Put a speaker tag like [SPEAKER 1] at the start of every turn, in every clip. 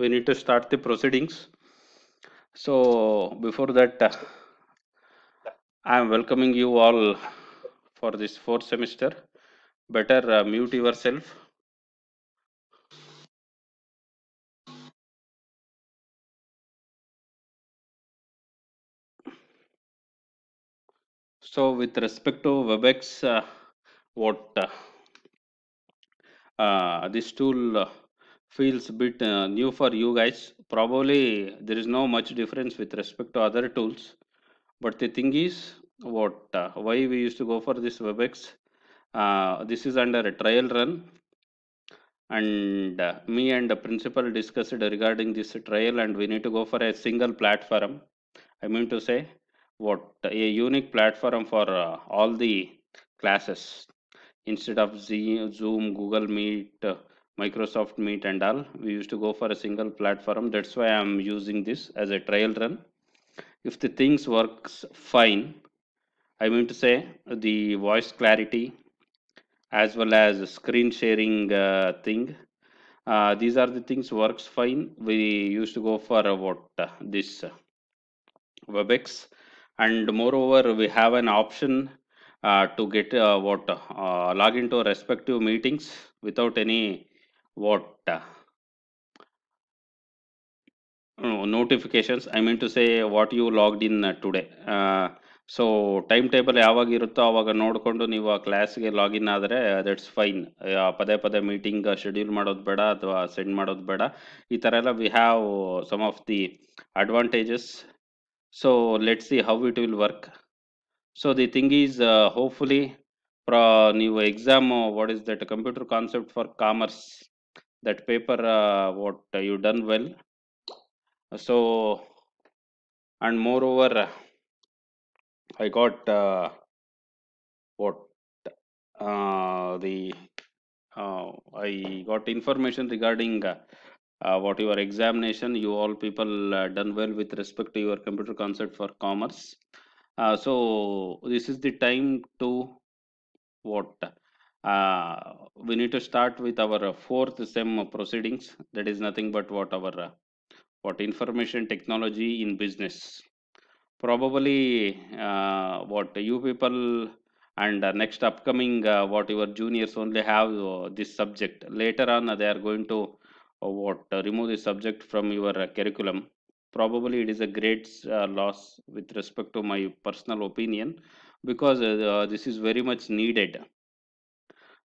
[SPEAKER 1] we need to start the proceedings so before that uh, i am welcoming you all for this fourth semester
[SPEAKER 2] better uh, mute yourself so with respect to webex uh, what
[SPEAKER 1] uh, uh this tool uh, feels a bit uh, new for you guys probably there is no much difference with respect to other tools but the thing is what uh, why we used to go for this webex uh, this is under a trial run and uh, me and the principal discussed regarding this trial and we need to go for a single platform i mean to say what a unique platform for uh, all the classes instead of zoom google meet Microsoft Meet and all. We used to go for a single platform. That's why I'm using this as a trial run. If the things works fine, I mean to say the voice clarity as well as screen sharing uh, thing. Uh, these are the things works fine. We used to go for uh, what uh, this uh, WebEx and moreover we have an option uh, to get what log into respective meetings without any what notifications I mean to say what you logged in today so time table ಯಾವಾಗ ಇರುತ್ತೋ ಆವಾಗ ನೋಡಿಕೊಂಡು ನೀವು ಆ ಕ್ಲಾಸ್ಗೆ login ಆದರೆ that's fine ಪದೇ ಪದೇ ಮೀಟಿಂಗ್ ಶೆಡ್ಯೂಲ್ ಮಾಡೋದು ಬೇಡ ಅಥವಾ ಸೆಂಡ್ ಮಾಡೋದು ಬೇಡ ಈ ಥರ ಎಲ್ಲ we have some of the advantages so let see how it will work so the thing is hopefully ಪ್ರಾ ನೀವು exam what is that computer concept for commerce that paper uh, what uh, you
[SPEAKER 2] done well so and moreover i got uh, what uh,
[SPEAKER 1] the uh, i got information regarding uh, what your examination you all people done well with respect to your computer concept for commerce so this is the time to what uh, we need to start with our uh, fourth sem proceedings that is nothing but what our uh, what information technology in business probably uh, what you people and uh, next upcoming uh, what your juniors only have uh, this subject later on they are going to what remove this subject from your curriculum probably it is a great loss with respect to my personal opinion because this is very much needed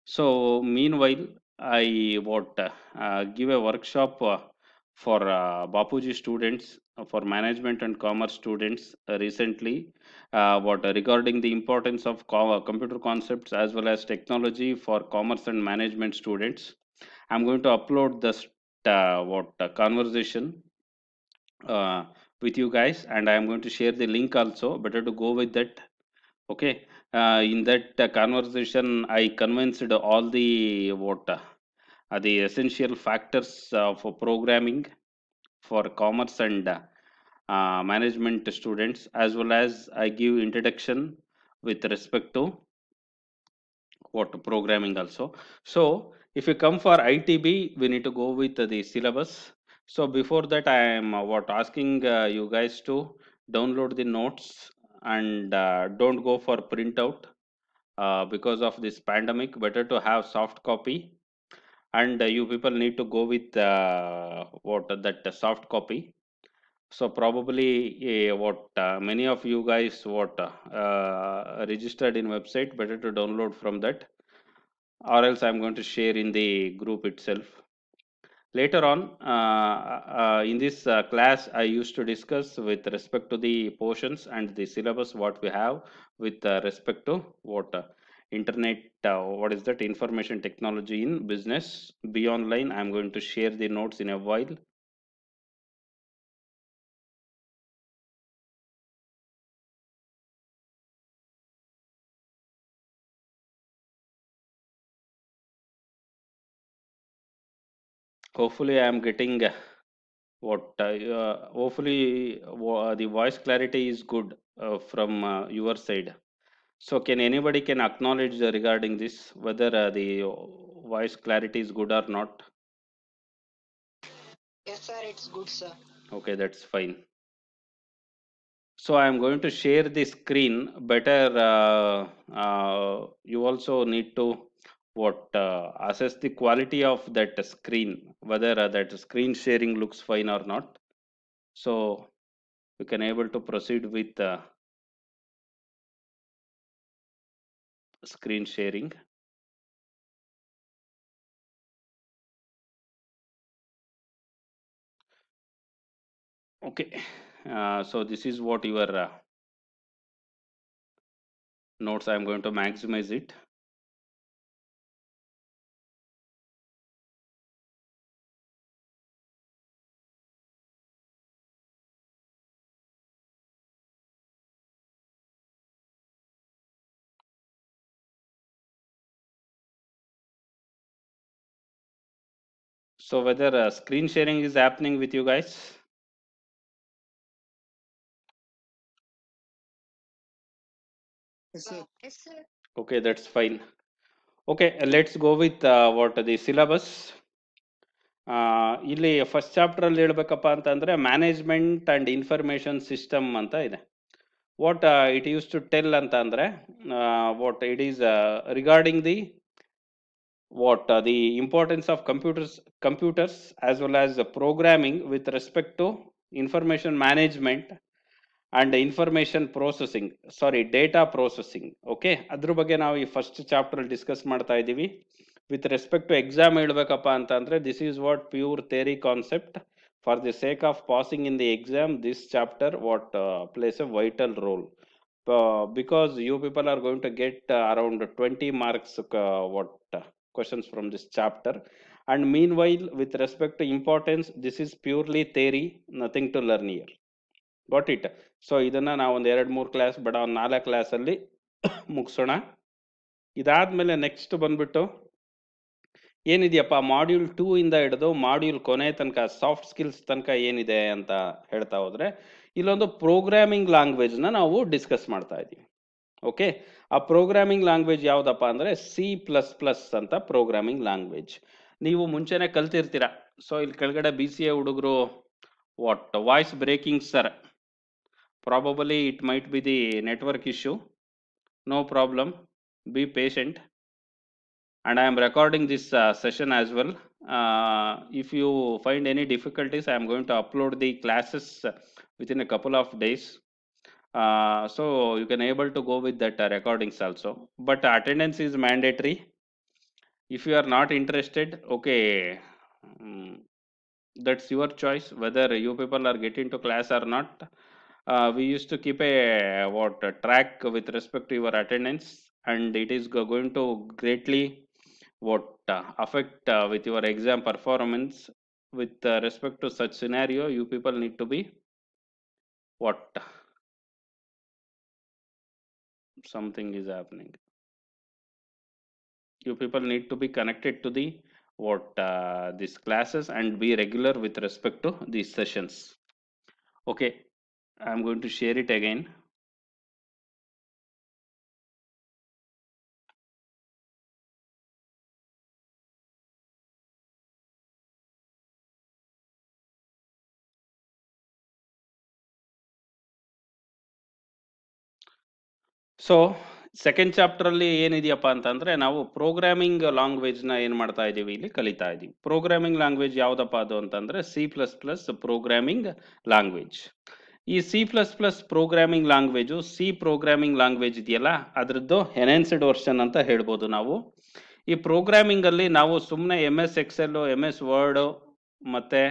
[SPEAKER 1] so meanwhile, I what uh, give a workshop uh, for uh, Bapuji students, uh, for management and commerce students uh, recently, uh, what uh, regarding the importance of co uh, computer concepts as well as technology for commerce and management students. I'm going to upload this what conversation with you guys, and I am going to share the link also. Better to go with that. Okay uh, in that uh, conversation, I convinced all the what uh, the essential factors for programming for commerce and uh, management students, as well as I give introduction with respect to what programming also. So if you come for ITB, we need to go with the syllabus. So before that, I am uh, what asking uh, you guys to download the notes and uh, don't go for printout uh, because of this pandemic better to have soft copy and uh, you people need to go with what that soft copy so probably uh, what uh, many of you guys what uh, registered in website better to download from that or else i'm going to share in the group itself later on uh, uh, in this uh, class i used to discuss with respect to the portions and the syllabus what we have with uh, respect to what internet uh, what is that
[SPEAKER 2] information technology in business be online i'm going to share the notes in a while hopefully i am getting what uh, hopefully the voice clarity is good uh,
[SPEAKER 1] from uh, your side so can anybody can acknowledge regarding this whether uh, the voice clarity is good or not
[SPEAKER 2] yes sir it's good sir
[SPEAKER 1] okay that's fine so i am going to share the screen better uh, uh, you also need to what uh, assess the quality of that screen whether uh, that screen sharing
[SPEAKER 2] looks fine or not so you can able to proceed with uh, screen sharing okay uh, so this is what your uh, notes i am going to maximize it So whether uh, screen sharing is happening with you guys? Yes, sir. Okay, that's fine. Okay,
[SPEAKER 1] let's go with uh, what the syllabus. ಇಲ್ಲಿ first chapter ಅಲ್ಲಿ ಹೇಳ್ಬೇಕಪ್ಪ ಅಂತಂದ್ರೆ management and information system ಅಂತ ಇದೆ what it use to tell ಅಂತ ಅಂದರೆ what it is regarding the what uh, the importance of computers computers as well as the programming with respect to information management and information processing sorry data processing okay adru bage now first chapter will discuss maartta idivi with respect to exam helbekappa antandre this is what pure theory concept for the sake of passing in the exam this chapter what uh, plays a vital role uh, because you people are going to get around 20 marks what questions from this chapter and meanwhile with respect to importance this is purely theory nothing to learn here got it so ಇದನ್ನು ನಾವು ಒಂದು ಎರಡು ಮೂರು class ಬೇಡ ಒಂದು ನಾಲ್ಕು ಕ್ಲಾಸಲ್ಲಿ ಮುಗಿಸೋಣ ಇದಾದಮೇಲೆ ನೆಕ್ಸ್ಟ್ ಬಂದ್ಬಿಟ್ಟು ಏನಿದೆಯಪ್ಪ ಮಾಡ್ಯೂಲ್ ಟೂ ಇಂದ ಹಿಡಿದು ಮಾಡ್ಯೂಲ್ ಕೊನೆ ತನಕ ಸಾಫ್ಟ್ ಸ್ಕಿಲ್ಸ್ ತನಕ ಏನಿದೆ ಅಂತ ಹೇಳ್ತಾ ಹೋದರೆ ಇಲ್ಲೊಂದು ಪ್ರೋಗ್ರಾಮಿಂಗ್ ಲ್ಯಾಂಗ್ವೇಜ್ನ ನಾವು ಡಿಸ್ಕಸ್ ಮಾಡ್ತಾ ಇದ್ದೀವಿ ಓಕೆ ಆ ಪ್ರೋಗ್ರಾಮಿಂಗ್ ಲ್ಯಾಂಗ್ವೇಜ್ ಯಾವುದಪ್ಪ ಅಂದರೆ ಸಿ ಪ್ಲಸ್ ಪ್ಲಸ್ ಅಂತ ಪ್ರೋಗ್ರಾಮಿಂಗ್ ಲ್ಯಾಂಗ್ವೇಜ್ ನೀವು ಮುಂಚೆನೇ ಕಲ್ತಿರ್ತೀರ ಸೊ ಇಲ್ಲಿ ಕೆಳಗಡೆ ಬಿ ಸಿ ಎ ಹುಡುಗರು what voice breaking sir probably it might be the network issue no problem be patient and I am recording this session as well if you find any difficulties I am going to upload the classes within a couple of days uh, so you can able to go with that uh, recordings also but attendance is mandatory if you are not interested okay um, that's your choice whether you people are getting to class or not uh, we used to keep a what a track with respect to your attendance and it is going to greatly what uh, affect uh, with your exam performance with uh, respect to
[SPEAKER 2] such scenario you people need to be what something is happening you people
[SPEAKER 1] need to be connected to the what uh, these classes and be regular with respect
[SPEAKER 2] to these sessions okay i'm going to share it again so second chapter ಅಲ್ಲಿ ಏನಿದೆಯಪ್ಪ ಅಂತಂದರೆ ನಾವು programming
[SPEAKER 1] ಲ್ಯಾಂಗ್ವೇಜ್ನ ನ ಮಾಡ್ತಾ ಇದೀವಿ ಇಲ್ಲಿ ಕಲಿತಾ ಇದೀವಿ ಪ್ರೋಗ್ರಾಮಿಂಗ್ ಲ್ಯಾಂಗ್ವೇಜ್ ಯಾವುದಪ್ಪ ಅದು ಅಂತಂದ್ರೆ C plus plus programming language ಈ C plus plus programming language C programming language ಇದೆಯಲ್ಲ ಅದ್ರದ್ದು ಎನ್ಹೆನ್ಸ್ಡ್ ವರ್ಷನ್ ಅಂತ ಹೇಳ್ಬೋದು ನಾವು ಈ ಪ್ರೋಗ್ರಾಮಿಂಗ್ ಅಲ್ಲಿ ನಾವು ಸುಮ್ಮನೆ M S Excel M S Word ಮತ್ತೆ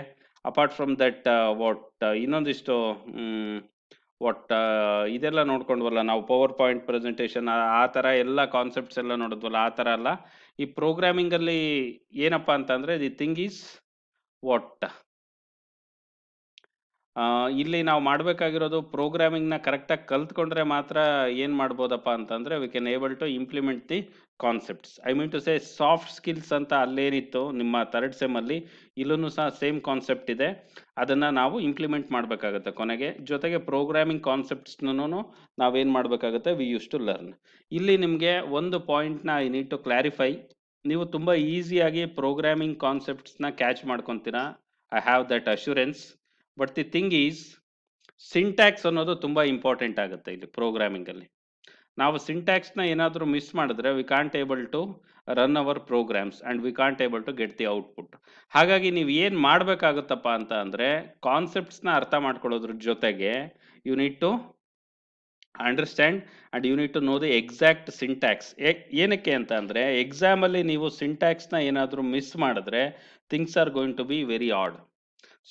[SPEAKER 1] ಅಪಾರ್ಟ್ ಫ್ರಮ್ ದಟ್ ವಾಟ್ ಇನ್ನೊಂದಿಷ್ಟು ಒಟ್ಟು ಇದೆಲ್ಲ ನೋಡ್ಕೊಂಡ್ವಲ್ಲ ನಾವು ಪವರ್ ಪಾಯಿಂಟ್ ಪ್ರೆಸೆಂಟೇಷನ್ ಆ ಥರ ಎಲ್ಲ ಕಾನ್ಸೆಪ್ಟ್ಸ್ ಎಲ್ಲ ನೋಡಿದ್ವಲ್ಲ ಆ ಥರ ಅಲ್ಲ ಈ ಪ್ರೋಗ್ರಾಮಿಂಗಲ್ಲಿ ಏನಪ್ಪ ಅಂತಂದರೆ ದಿ ಥಿಂಗ್ ಈಸ್ ವಾಟ್ ಇಲ್ಲಿ ನಾವು ಮಾಡಬೇಕಾಗಿರೋದು ಪ್ರೋಗ್ರಾಮಿಂಗ್ನ ಕರೆಕ್ಟಾಗಿ ಕಲ್ತ್ಕೊಂಡ್ರೆ ಮಾತ್ರ ಏನು ಮಾಡ್ಬೋದಪ್ಪ ಅಂತಂದರೆ we can able to implement the concepts I mean to say soft skills ಅಂತ ಅಲ್ಲೇನಿತ್ತು ನಿಮ್ಮ ತರ್ಡ್ ಸೆಮ್ಮಲ್ಲಿ ಇಲ್ಲೂ ಸಹ ಸೇಮ್ ಕಾನ್ಸೆಪ್ಟ್ ಇದೆ ಅದನ್ನು ನಾವು ಇಂಪ್ಲಿಮೆಂಟ್ ಮಾಡಬೇಕಾಗುತ್ತೆ ಕೊನೆಗೆ ಜೊತೆಗೆ ಪ್ರೋಗ್ರಾಮಿಂಗ್ ಕಾನ್ಸೆಪ್ಟ್ಸ್ನೂ ನಾವೇನು ಮಾಡಬೇಕಾಗುತ್ತೆ ವಿ ಯೂಸ್ ಟು ಲರ್ನ್ ಇಲ್ಲಿ ನಿಮಗೆ ಒಂದು ಪಾಯಿಂಟ್ನ ಐ ನೀಡ್ ಟು ಕ್ಲಾರಿಫೈ ನೀವು ತುಂಬ ಈಸಿಯಾಗಿ ಪ್ರೋಗ್ರಾಮಿಂಗ್ ಕಾನ್ಸೆಪ್ಟ್ಸ್ನ ಕ್ಯಾಚ್ ಮಾಡ್ಕೊತೀರಾ I have that assurance but the thing is syntax ಅನ್ನೋದು ತುಂಬ ಇಂಪಾರ್ಟೆಂಟ್ ಆಗುತ್ತೆ ಇಲ್ಲಿ ಪ್ರೋಗ್ರಾಮಿಂಗಲ್ಲಿ ನಾವು ಸಿಂಟ್ಯಾಕ್ಸ್ನ ಏನಾದರೂ ಮಿಸ್ ಮಾಡಿದ್ರೆ we can't able to run our programs and we can't able to get the output ಹಾಗಾಗಿ ನೀವು ಏನು ಮಾಡಬೇಕಾಗುತ್ತಪ್ಪ ಅಂತ ಅಂದರೆ ಕಾನ್ಸೆಪ್ಟ್ಸ್ನ ಅರ್ಥ ಮಾಡ್ಕೊಳ್ಳೋದ್ರ ಜೊತೆಗೆ you need to understand and you need to know the exact syntax ಏನಕ್ಕೆ ಅಂತ ಅಂದರೆ ಎಕ್ಸಾಮಲ್ಲಿ ನೀವು ಸಿಂಟ್ಯಾಕ್ಸ್ನ ಏನಾದರೂ ಮಿಸ್ ಮಾಡಿದ್ರೆ things are going to be very odd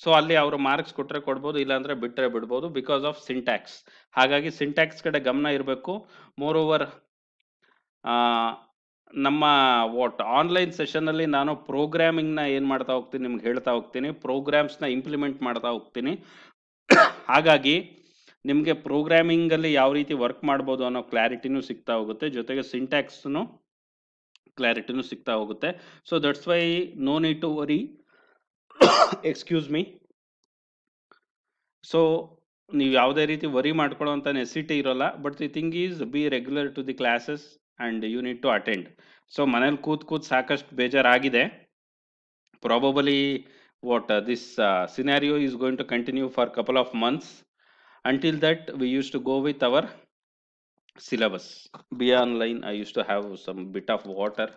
[SPEAKER 1] so ಅಲ್ಲಿ ಅವರು ಮಾರ್ಕ್ಸ್ ಕೊಟ್ಟರೆ ಕೊಡ್ಬೋದು ಇಲ್ಲಾಂದ್ರೆ ಬಿಟ್ಟರೆ ಬಿಡ್ಬೋದು ಬಿಕಾಸ್ ಆಫ್ ಸಿಂಟ್ಯಾಕ್ಸ್ ಹಾಗಾಗಿ ಸಿಂಟ್ಯಾಕ್ಸ್ ಕಡೆ ಗಮನ ಇರಬೇಕು ಮೋರ್ ಓವರ್ ನಮ್ಮ ವಾಟ್ ಆನ್ಲೈನ್ ಸೆಷನಲ್ಲಿ ನಾನು ಪ್ರೋಗ್ರಾಮಿಂಗ್ನ ಏನು ಮಾಡ್ತಾ ಹೋಗ್ತೀನಿ ನಿಮ್ಗೆ ಹೇಳ್ತಾ ಹೋಗ್ತೀನಿ ಪ್ರೋಗ್ರಾಮ್ಸ್ನ ಇಂಪ್ಲಿಮೆಂಟ್ ಮಾಡ್ತಾ ಹೋಗ್ತೀನಿ ಹಾಗಾಗಿ ನಿಮಗೆ ಪ್ರೋಗ್ರಾಮಿಂಗಲ್ಲಿ ಯಾವ ರೀತಿ ವರ್ಕ್ ಮಾಡ್ಬೋದು ಅನ್ನೋ ಕ್ಲಾರಿಟಿನೂ ಸಿಗ್ತಾ ಹೋಗುತ್ತೆ ಜೊತೆಗೆ ಸಿಂಟ್ಯಾಕ್ಸ್ನು ಕ್ಲಾರಿಟಿನೂ ಸಿಗ್ತಾ ಹೋಗುತ್ತೆ so that's why no need to worry excuse me so ನೀವು ಯಾವುದೇ ರೀತಿ ವರಿ ಮಾಡ್ಕೊಳ್ಳೋ ಅಂತ ನೆಸಿಟಿ ಇರೋಲ್ಲ but the thing is be regular to the classes and you need to attend so ಮನೇಲಿ ಕೂತ್ ಕೂತ್ ಸಾಕಷ್ಟು ಬೇಜಾರಾಗಿದೆ probably what this scenario is going to continue for couple of months until that we use to go with our syllabus be online I used to have some bit of water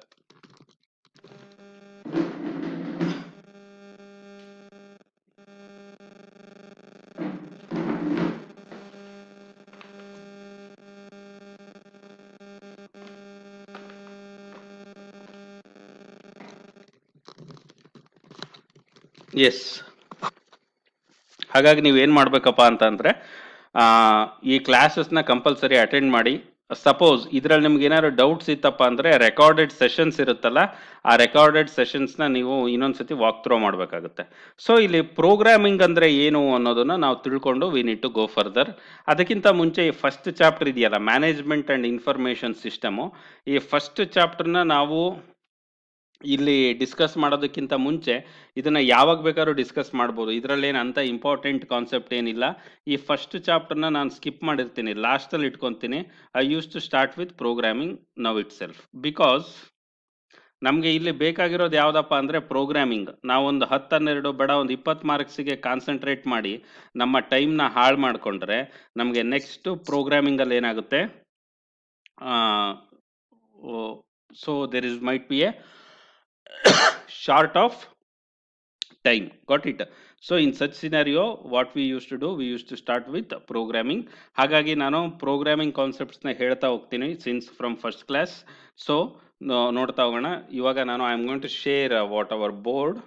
[SPEAKER 1] S ಹಾಗಾಗಿ ನೀವು ಏನು ಮಾಡಬೇಕಪ್ಪ ಅಂತಂದರೆ ಈ ಕ್ಲಾಸಸ್ನ compulsory attend ಮಾಡಿ suppose ಇದರಲ್ಲಿ ನಿಮ್ಗೆ ಏನಾದ್ರು ಡೌಟ್ಸ್ ಇತ್ತಪ್ಪ ಅಂದರೆ ರೆಕಾರ್ಡೆಡ್ ಸೆಷನ್ಸ್ ಇರುತ್ತಲ್ಲ ಆ ರೆಕಾರ್ಡೆಡ್ ಸೆಷನ್ಸ್ನ ನೀವು ಇನ್ನೊಂದು ಸತಿ ವಾಕ್ ಥ್ರೋ ಮಾಡಬೇಕಾಗುತ್ತೆ ಸೊ ಇಲ್ಲಿ ಪ್ರೋಗ್ರಾಮಿಂಗ್ ಅಂದರೆ ಏನು ಅನ್ನೋದನ್ನ ನಾವು ತಿಳ್ಕೊಂಡು we need to go further ಅದಕ್ಕಿಂತ ಮುಂಚೆ ಈ ಫಸ್ಟ್ ಚಾಪ್ಟರ್ ಇದೆಯಲ್ಲ ಮ್ಯಾನೇಜ್ಮೆಂಟ್ ಆ್ಯಂಡ್ ಇನ್ಫಾರ್ಮೇಷನ್ ಸಿಸ್ಟಮು ಈ ಫಸ್ಟ್ ಚಾಪ್ಟರ್ನ ನಾವು ಇಲ್ಲಿ ಡಿಸ್ಕಸ್ ಮಾಡೋದಕ್ಕಿಂತ ಮುಂಚೆ ಇದನ್ನು ಯಾವಾಗ ಬೇಕಾದ್ರೂ ಡಿಸ್ಕಸ್ ಮಾಡ್ಬೋದು ಇದರಲ್ಲೇನು ಅಂಥ ಇಂಪಾರ್ಟೆಂಟ್ ಕಾನ್ಸೆಪ್ಟ್ ಏನಿಲ್ಲ ಈ ಫಸ್ಟ್ ಚಾಪ್ಟರ್ನ ನಾನು ಸ್ಕಿಪ್ ಮಾಡಿರ್ತೀನಿ ಲಾಸ್ಟಲ್ಲಿ ಇಟ್ಕೊತೀನಿ I use to start with programming now itself because ನಮಗೆ ಇಲ್ಲಿ ಬೇಕಾಗಿರೋದು ಯಾವುದಪ್ಪ ಅಂದರೆ ಪ್ರೋಗ್ರಾಮಿಂಗ್ ನಾವೊಂದು ಹತ್ತು ಹನ್ನೆರಡು ಬೇಡ ಒಂದು ಇಪ್ಪತ್ತು ಮಾರ್ಕ್ಸಿಗೆ ಕಾನ್ಸಂಟ್ರೇಟ್ ಮಾಡಿ ನಮ್ಮ ಟೈಮ್ನ ಹಾಳು ಮಾಡಿಕೊಂಡ್ರೆ ನಮಗೆ ನೆಕ್ಸ್ಟು ಪ್ರೋಗ್ರಾಮಿಂಗಲ್ಲಿ ಏನಾಗುತ್ತೆ so there is might be a short of time got it so in such scenario what we used to do we used to start with programming ಹಾಗಾಗಿ ನಾನು ಪ್ರೋಗ್ರಾಮಿಂಗ್ ಕಾನ್ಸೆಪ್ಟ್ಸ್ನ ಹೇಳ್ತಾ ಹೋಗ್ತೀನಿ since from first class so ನೋಡ್ತಾ ಹೋಗೋಣ
[SPEAKER 2] ಇವಾಗ ನಾನು I am going to share what our board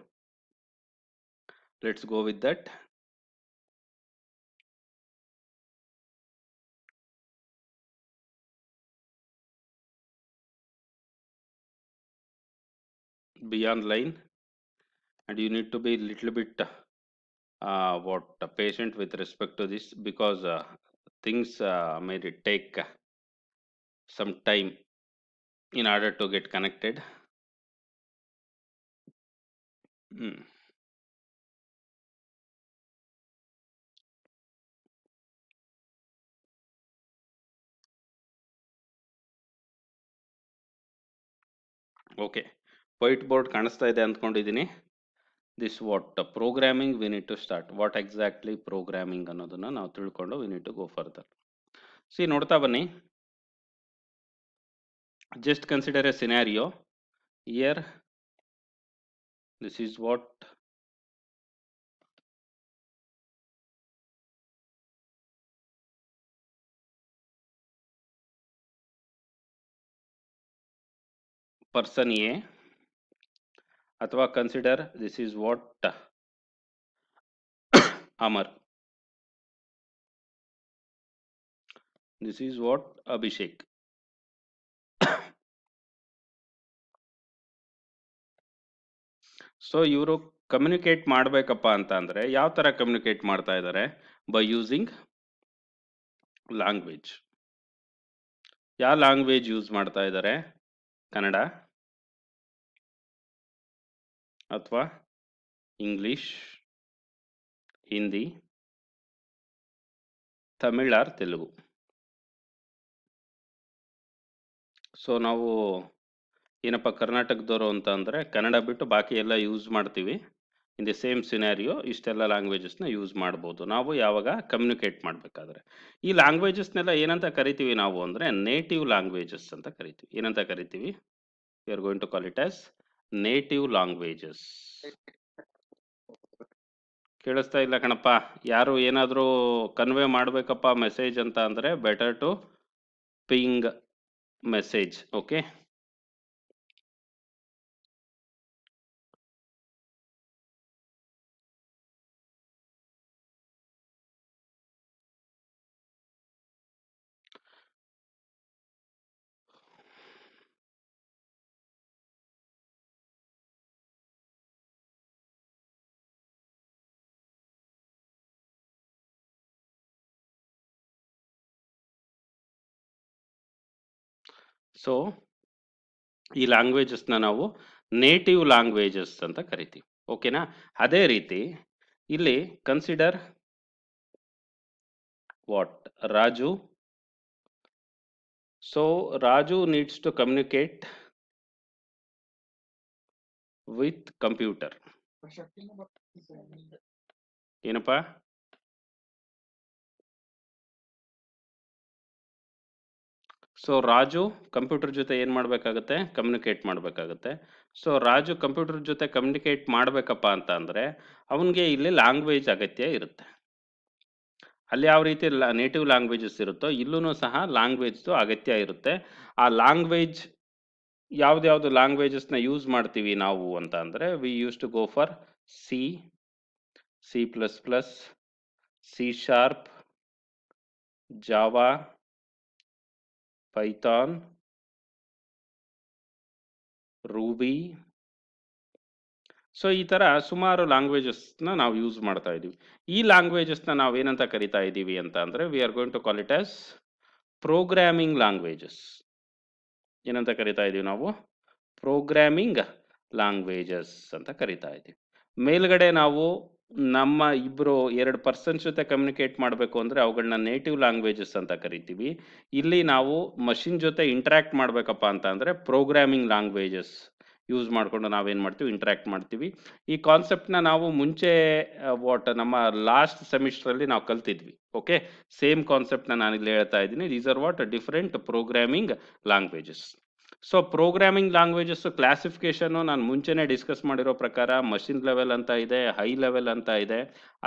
[SPEAKER 2] let's go with that be online and you need to be little bit
[SPEAKER 1] uh, what patient with respect to this because uh, things uh, may take
[SPEAKER 2] some time in order to get connected hmm. okay white board ಕಾಣಿಸ್ತಾ ಇದೆ ಅಂದ್ಕೊಂಡಿದ್ದೀನಿ this what programming we need to
[SPEAKER 1] start what exactly programming ಅನ್ನೋದನ್ನು ನಾವು ತಿಳ್ಕೊಂಡು we need to go further see ನೋಡ್ತಾ
[SPEAKER 2] ಬನ್ನಿ just consider a scenario here this is what person A ಅಥವಾ ಕನ್ಸಿಡರ್ this is what Amar this is what Abhishek so ಇವರು communicate ಮಾಡಬೇಕಪ್ಪ ಅಂತ ಅಂದರೆ ಯಾವ
[SPEAKER 1] ತರ ಕಮ್ಯುನಿಕೇಟ್ ಮಾಡ್ತಾ ಇದ್ದಾರೆ ಬೈ ಯೂಸಿಂಗ್ ಲ್ಯಾಂಗ್ವೇಜ್
[SPEAKER 2] ಯಾವ ಲ್ಯಾಂಗ್ವೇಜ್ ಯೂಸ್ ಮಾಡ್ತಾ ಇದ್ದಾರೆ ಕನ್ನಡ ಅಥವಾ English Hindi Tamil or Telugu so ನಾವು ಏನಪ್ಪ ಕರ್ನಾಟಕದವರು
[SPEAKER 1] ಅಂತ ಅಂದರೆ ಕನ್ನಡ ಬಿಟ್ಟು ಬಾಕಿ ಎಲ್ಲ ಯೂಸ್ ಮಾಡ್ತೀವಿ ಇನ್ ದಿ ಸೇಮ್ ಸಿನಾರಿಯೋ ಇಷ್ಟೆಲ್ಲ ಲ್ಯಾಂಗ್ವೇಜಸ್ನ ಯೂಸ್ ಮಾಡ್ಬೋದು ನಾವು ಯಾವಾಗ ಕಮ್ಯುನಿಕೇಟ್ ಮಾಡಬೇಕಾದ್ರೆ ಈ ಲ್ಯಾಂಗ್ವೇಜಸ್ನೆಲ್ಲ ಏನಂತ ಕರಿತೀವಿ ನಾವು ಅಂದರೆ ನೇಟಿವ್ ಲ್ಯಾಂಗ್ವೇಜಸ್ ಅಂತ ಕರಿತೀವಿ ಏನಂತ ಕರಿತೀವಿ we are going to call it as native languages ಕೇಳಿಸ್ತಾ ಇಲ್ಲ ಕಣಪ್ಪ ಯಾರು ಏನಾದರೂ ಕನ್ವೆ ಮಾಡಬೇಕಪ್ಪ ಮೆಸೇಜ್ ಅಂತ ಅಂದರೆ better to
[SPEAKER 2] ping message okay so ಈ ಲ್ಯಾಂಗ್ವೇಜಸ್ನ ನಾವು
[SPEAKER 1] ನೇಟಿವ್ ಲ್ಯಾಂಗ್ವೇಜಸ್ ಅಂತ ಕರಿತೀವಿ ಓಕೆನಾ ಅದೇ ರೀತಿ ಇಲ್ಲಿ
[SPEAKER 2] consider what Raju so Raju needs to communicate with computer ಏನಪ್ಪಾ ಸೊ ರಾಜು ಕಂಪ್ಯೂಟರ್ ಜೊತೆ ಏನು ಮಾಡಬೇಕಾಗುತ್ತೆ ಕಮ್ಯುನಿಕೇಟ್ ಮಾಡಬೇಕಾಗುತ್ತೆ
[SPEAKER 1] ಸೊ ರಾಜು ಕಂಪ್ಯೂಟರ್ ಜೊತೆ ಕಮ್ಯುನಿಕೇಟ್ ಮಾಡಬೇಕಪ್ಪ ಅಂತ ಅಂದರೆ ಅವನಿಗೆ ಇಲ್ಲಿ ಲ್ಯಾಂಗ್ವೇಜ್ ಅಗತ್ಯ ಇರುತ್ತೆ ಅಲ್ಲಿ ಯಾವ ರೀತಿ ನೇಟಿವ್ ಲ್ಯಾಂಗ್ವೇಜಸ್ ಇರುತ್ತೋ ಇಲ್ಲೂ ಸಹ ಲ್ಯಾಂಗ್ವೇಜ್ದು ಅಗತ್ಯ ಇರುತ್ತೆ ಆ ಲ್ಯಾಂಗ್ವೇಜ್ ಯಾವುದ್ಯಾವುದು ಲ್ಯಾಂಗ್ವೇಜಸ್ನ ಯೂಸ್ ಮಾಡ್ತೀವಿ ನಾವು ಅಂತ ಅಂದರೆ we use to go for C C plus
[SPEAKER 2] plus C sharp Java python Ruby so ಈ ಥರ ಸುಮಾರು ಲ್ಯಾಂಗ್ವೇಜಸ್ನ ನಾವು ಯೂಸ್ ಮಾಡ್ತಾ ಇದ್ದೀವಿ
[SPEAKER 1] ಈ ಲ್ಯಾಂಗ್ವೇಜಸ್ನ ನಾವು ಏನಂತ ಕರಿತಾ ಇದ್ದೀವಿ ಅಂತ ಅಂದರೆ we are going to call it as programming languages ಏನಂತ ಕರಿತಾ ಇದ್ದೀವಿ ನಾವು ಪ್ರೋಗ್ರಾಮಿಂಗ್ ಲ್ಯಾಂಗ್ವೇಜಸ್ ಅಂತ ಕರಿತಾ ಇದ್ದೀವಿ ಮೇಲ್ಗಡೆ ನಾವು ನಮ್ಮ ಇಬ್ಬರು ಎರಡು ಪರ್ಸನ್ ಜೊತೆ ಕಮ್ಯುನಿಕೇಟ್ ಮಾಡಬೇಕು ಅಂದರೆ ಅವುಗಳನ್ನ ನೇಟಿವ್ ಲ್ಯಾಂಗ್ವೇಜಸ್ ಅಂತ ಕರಿತೀವಿ ಇಲ್ಲಿ ನಾವು ಮಷಿನ್ ಜೊತೆ ಇಂಟ್ರ್ಯಾಕ್ಟ್ ಮಾಡಬೇಕಪ್ಪ ಅಂತ ಅಂದರೆ ಪ್ರೋಗ್ರಾಮಿಂಗ್ ಲ್ಯಾಂಗ್ವೇಜಸ್ ಯೂಸ್ ಮಾಡಿಕೊಂಡು ನಾವೇನು ಮಾಡ್ತೀವಿ ಇಂಟ್ರ್ಯಾಕ್ಟ್ ಮಾಡ್ತೀವಿ ಈ ಕಾನ್ಸೆಪ್ಟ್ನ ನಾವು ಮುಂಚೆ ವಾಟ್ ನಮ್ಮ ಲಾಸ್ಟ್ ಸೆಮಿಸ್ಟ್ರಲ್ಲಿ ನಾವು ಕಲ್ತಿದ್ವಿ ಓಕೆ ಸೇಮ್ ಕಾನ್ಸೆಪ್ಟ್ನ ನಾನು ಇಲ್ಲಿ ಹೇಳ್ತಾ ಇದ್ದೀನಿ these are what different programming languages so programming languages classification ನಾನು ಮುಂಚೆನೆ ಡಿಸ್ಕಸ್ ಮಾಡಿರೋ ಪ್ರಕಾರ ಮಷಿನ್ ಲೆವೆಲ್ ಅಂತ ಇದೆ ಹೈ ಲೆವೆಲ್ ಅಂತ ಇದೆ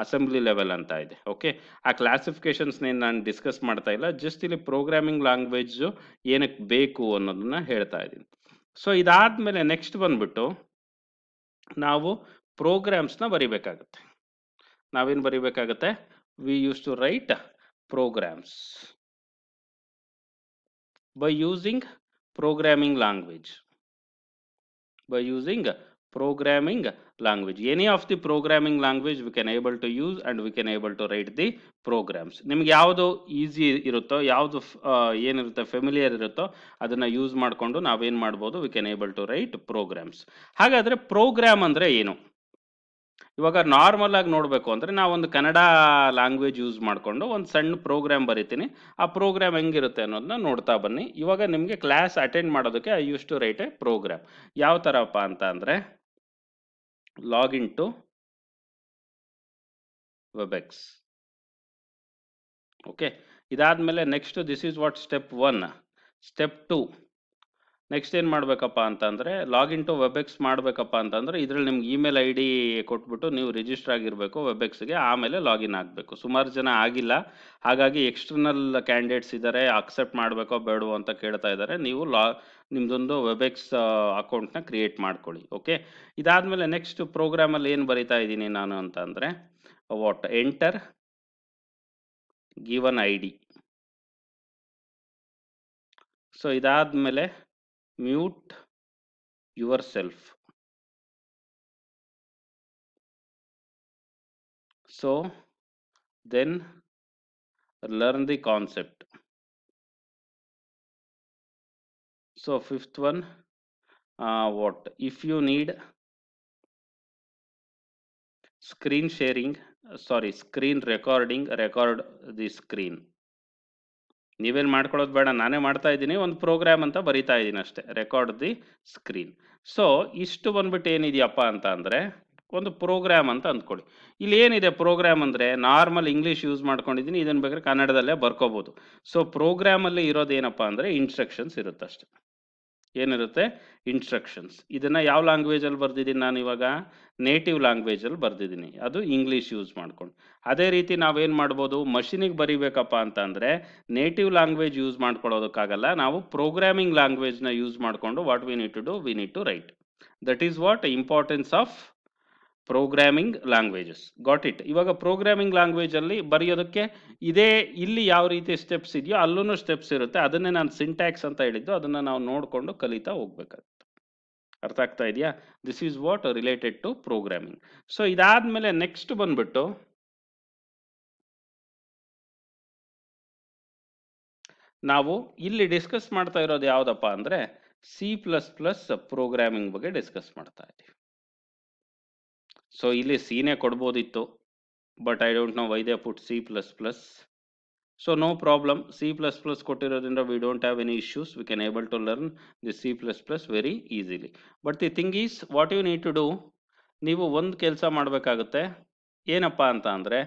[SPEAKER 1] ಅಸೆಂಬ್ಲಿ ಲೆವೆಲ್ ಅಂತ ಇದೆ ಓಕೆ ಆ ಕ್ಲಾಸಿಫಿಕೇಶನ್ಸ್ನೇನು ನಾನು ಡಿಸ್ಕಸ್ ಮಾಡ್ತಾ ಇಲ್ಲ ಜಸ್ಟ್ ಇಲ್ಲಿ ಪ್ರೋಗ್ರಾಮಿಂಗ್ ಲ್ಯಾಂಗ್ವೇಜು ಏನಕ್ಕೆ ಬೇಕು ಅನ್ನೋದನ್ನ ಹೇಳ್ತಾ ಇದ್ದೀನಿ ಸೊ ಇದಾದ್ಮೇಲೆ ನೆಕ್ಸ್ಟ್ ಬಂದ್ಬಿಟ್ಟು ನಾವು ಪ್ರೋಗ್ರಾಮ್ಸ್ನ ಬರಿಬೇಕಾಗುತ್ತೆ ನಾವೇನು ಬರಿಬೇಕಾಗತ್ತೆ we use to write programs by using programming language by using programming language any of the programming language we can able to use and we can able to write the programs ನಿಮಗೆ ಯಾವುದು easy ಇರುತ್ತೋ ಯಾವುದು ಏನಿರುತ್ತೆ familiar ಇರುತ್ತೋ ಅದನ್ನು use ಮಾಡಿಕೊಂಡು ನಾವೇನು ಮಾಡ್ಬೋದು we can able to write programs ಹಾಗಾದರೆ ಪ್ರೋಗ್ರಾಮ್ you know. ಇವಾಗ ನಾರ್ಮಲ್ ಆಗಿ ನೋಡಬೇಕು ಅಂದರೆ ನಾವೊಂದು ಕನ್ನಡ ಲ್ಯಾಂಗ್ವೇಜ್ ಯೂಸ್ ಮಾಡಿಕೊಂಡು ಒಂದು ಸಣ್ಣ ಪ್ರೋಗ್ರಾಮ್ ಬರಿತೀನಿ ಆ ಪ್ರೋಗ್ರಾಮ್ ಹೆಂಗಿರುತ್ತೆ ಅನ್ನೋದನ್ನ ನೋಡ್ತಾ ಬನ್ನಿ ಇವಾಗ ನಿಮಗೆ ಕ್ಲಾಸ್ ಅಟೆಂಡ್ ಮಾಡೋದಕ್ಕೆ I use to write a program ಯಾವ ಥರಪ್ಪ
[SPEAKER 2] ಅಂತ ಅಂದರೆ ಲಾಗಿನ್ ಟು ವೆಬೆಕ್ಸ್ ಓಕೆ ಇದಾದ ಮೇಲೆ next this is what
[SPEAKER 1] step one step two next ಏನು ಮಾಡಬೇಕಪ್ಪ ಅಂತಂದರೆ ಲಾಗಿನ್ ಟು ವೆಬೆಕ್ಸ್ ಮಾಡಬೇಕಪ್ಪ ಅಂತಂದರೆ ಇದರಲ್ಲಿ ನಿಮ್ಗೆ ಇಮೇಲ್ ಐ ಡಿ ಕೊಟ್ಬಿಟ್ಟು ನೀವು ರಿಜಿಸ್ಟರ್ ಆಗಿರಬೇಕು ವೆಬೆಕ್ಸ್ಗೆ ಆಮೇಲೆ ಲಾಗಿನ್ ಆಗಬೇಕು ಸುಮಾರು ಜನ ಆಗಿಲ್ಲ ಹಾಗಾಗಿ ಎಕ್ಸ್ಟರ್ನಲ್ ಕ್ಯಾಂಡಿಡೇಟ್ಸ್ ಇದ್ದಾರೆ ಅಕ್ಸೆಪ್ಟ್ ಮಾಡಬೇಕೋ ಬೇಡವೋ ಅಂತ ಕೇಳ್ತಾ ಇದ್ದಾರೆ ನೀವು ಲಾ ನಿಮ್ಮದೊಂದು ವೆಬೆಕ್ಸ್ ಅಕೌಂಟ್ನ ಕ್ರಿಯೇಟ್ ಮಾಡ್ಕೊಳ್ಳಿ ಓಕೆ ಇದಾದಮೇಲೆ ನೆಕ್ಸ್ಟ್ ಪ್ರೋಗ್ರಾಮಲ್ಲಿ ಏನು ಬರಿತಾ ಇದ್ದೀನಿ ನಾನು ಅಂತಂದರೆ
[SPEAKER 2] what enter given I D so ಇದಾದ ಮೇಲೆ mute yourself so then learn the concept so fifth one uh, what if you need screen sharing
[SPEAKER 1] sorry screen recording record the screen ನೀವೇನು ಮಾಡ್ಕೊಳ್ಳೋದು ಬೇಡ ನಾನೇ ಮಾಡ್ತಾ ಇದ್ದೀನಿ ಒಂದು ಪ್ರೋಗ್ರಾಮ್ ಅಂತ ಬರಿತಾ ಇದ್ದೀನಿ ಅಷ್ಟೇ ರೆಕಾರ್ಡ್ ದಿ ಸ್ಕ್ರೀನ್ ಸೊ ಇಷ್ಟು ಬಂದ್ಬಿಟ್ಟು ಏನಿದೆಯಪ್ಪ ಅಂತ ಅಂದರೆ ಒಂದು ಪ್ರೋಗ್ರಾಮ್ ಅಂತ ಅಂದ್ಕೊಳ್ಳಿ ಇಲ್ಲಿ ಏನಿದೆ ಪ್ರೋಗ್ರಾಮ್ ಅಂದರೆ ನಾರ್ಮಲ್ ಇಂಗ್ಲೀಷ್ ಯೂಸ್ ಮಾಡ್ಕೊಂಡಿದ್ದೀನಿ ಇದನ್ನು ಬೇಕಾದ್ರೆ ಕನ್ನಡದಲ್ಲೇ ಬರ್ಕೋಬೋದು ಸೊ ಪ್ರೋಗ್ರಾಮಲ್ಲಿ ಇರೋದೇನಪ್ಪ ಅಂದರೆ ಇನ್ಸ್ಟ್ರಕ್ಷನ್ಸ್ ಇರುತ್ತಷ್ಟೆ ಏನಿರುತ್ತೆ ಇನ್ಸ್ಟ್ರಕ್ಷನ್ಸ್ ಇದನ್ನು ಯಾವ ಲ್ಯಾಂಗ್ವೇಜಲ್ಲಿ ಬರೆದಿದ್ದೀನಿ ನಾನು ಇವಾಗ ನೇಟಿವ್ ಲ್ಯಾಂಗ್ವೇಜಲ್ಲಿ ಬರೆದಿದ್ದೀನಿ ಅದು ಇಂಗ್ಲೀಷ್ ಯೂಸ್ ಮಾಡ್ಕೊಂಡು ಅದೇ ರೀತಿ ನಾವೇನು ಮಾಡ್ಬೋದು ಮಷಿನಿಗೆ ಬರೀಬೇಕಪ್ಪ ಅಂತಂದರೆ ನೇಟಿವ್ ಲ್ಯಾಂಗ್ವೇಜ್ ಯೂಸ್ ಮಾಡ್ಕೊಳ್ಳೋದಕ್ಕಾಗಲ್ಲ ನಾವು ಪ್ರೋಗ್ರಾಮಿಂಗ್ ಲ್ಯಾಂಗ್ವೇಜ್ನ ಯೂಸ್ ಮಾಡಿಕೊಂಡು what we need to do we need to write that is what importance of programming languages got it ಇವಾಗ ಪ್ರೋಗ್ರಾಮಿಂಗ್ ಲ್ಯಾಂಗ್ವೇಜಲ್ಲಿ ಬರೆಯೋದಕ್ಕೆ ಇದೇ ಇಲ್ಲಿ ಯಾವ ರೀತಿ ಸ್ಟೆಪ್ಸ್ ಇದೆಯೋ ಅಲ್ಲೂ ಸ್ಟೆಪ್ಸ್ ಇರುತ್ತೆ ಅದನ್ನೇ ನಾನು ಸಿಂಟ್ಯಾಕ್ಸ್ ಅಂತ ಹೇಳಿದ್ದು ಅದನ್ನು ನಾವು ನೋಡಿಕೊಂಡು ಕಲಿತಾ ಹೋಗ್ಬೇಕಾಗುತ್ತೆ ಅರ್ಥ ಆಗ್ತಾ
[SPEAKER 2] ಇದೆಯಾ this is what related to programming so ಇದಾದ ಮೇಲೆ ನೆಕ್ಸ್ಟ್ ಬಂದ್ಬಿಟ್ಟು ನಾವು
[SPEAKER 1] ಇಲ್ಲಿ ಡಿಸ್ಕಸ್ ಮಾಡ್ತಾ ಇರೋದು ಯಾವುದಪ್ಪ ಅಂದರೆ ಸಿ ಪ್ಲಸ್ ಪ್ಲಸ್ ಪ್ರೋಗ್ರಾಮಿಂಗ್ ಬಗ್ಗೆ ಡಿಸ್ಕಸ್ ಮಾಡ್ತಾ ಇದ್ದೀವಿ ಸೊ ಇಲ್ಲಿ ಸೀನೇ ಕೊಡ್ಬೋದಿತ್ತು but I don't know why they put C plus plus so no problem C plus plus ಕೊಟ್ಟಿರೋದ್ರಿಂದ we don't have any issues we can able to learn the C plus plus very easily but the thing is what you need to do ನೀವು ಒಂದು ಕೆಲಸ ಮಾಡಬೇಕಾಗುತ್ತೆ ಏನಪ್ಪ ಅಂತ ಅಂದರೆ